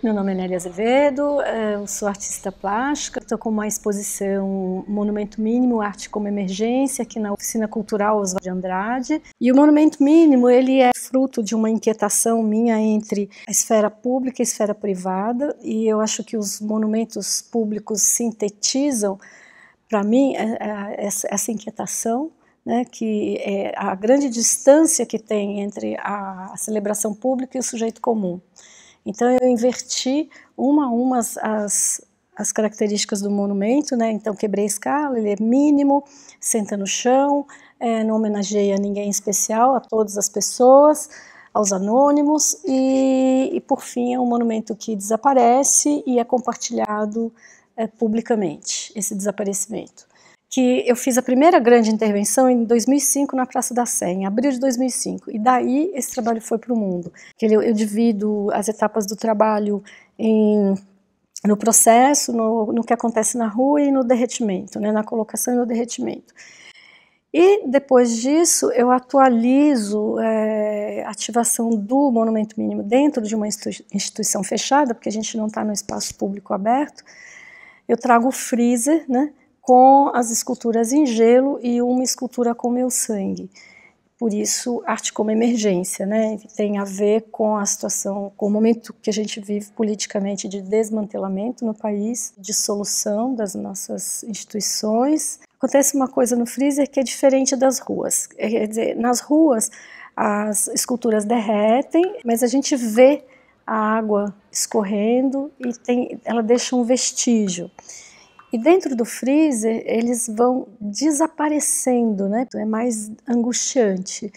Meu nome é Nélia Azevedo, eu sou artista plástica, estou com uma exposição Monumento Mínimo, Arte como Emergência, aqui na Oficina Cultural Oswald de Andrade. E o Monumento Mínimo, ele é fruto de uma inquietação minha entre a esfera pública e a esfera privada, e eu acho que os monumentos públicos sintetizam, para mim, é, é, essa inquietação né, que é a grande distância que tem entre a celebração pública e o sujeito comum. Então eu inverti uma a uma as, as características do monumento, né? Então quebrei a escala, ele é mínimo, senta no chão, é, não homenageia ninguém especial, a todas as pessoas, aos anônimos e, e, por fim é um monumento que desaparece e é compartilhado é, publicamente esse desaparecimento que eu fiz a primeira grande intervenção em 2005 na Praça da Sé, em abril de 2005. E daí esse trabalho foi para o mundo. Eu, eu divido as etapas do trabalho em no processo, no, no, que acontece na rua e no derretimento, né, na colocação e no derretimento. E depois disso, eu atualizo é, a ativação do monumento mínimo dentro de uma instituição fechada, porque a gente não está no espaço público aberto. Eu trago o freezer, né, com as esculturas em gelo e uma escultura com meu sangue. Por isso, arte como emergência, né? Tem a ver com a situação, com o momento que a gente vive politicamente de desmantelamento no país, dissolução das nossas instituições. Acontece uma coisa no freezer que é diferente das ruas. É, quer dizer, nas ruas as esculturas derretem, mas a gente vê a água escorrendo e tem, ela deixa um vestígio. E dentro do freezer eles vão desaparecendo, né? É mais angustiante.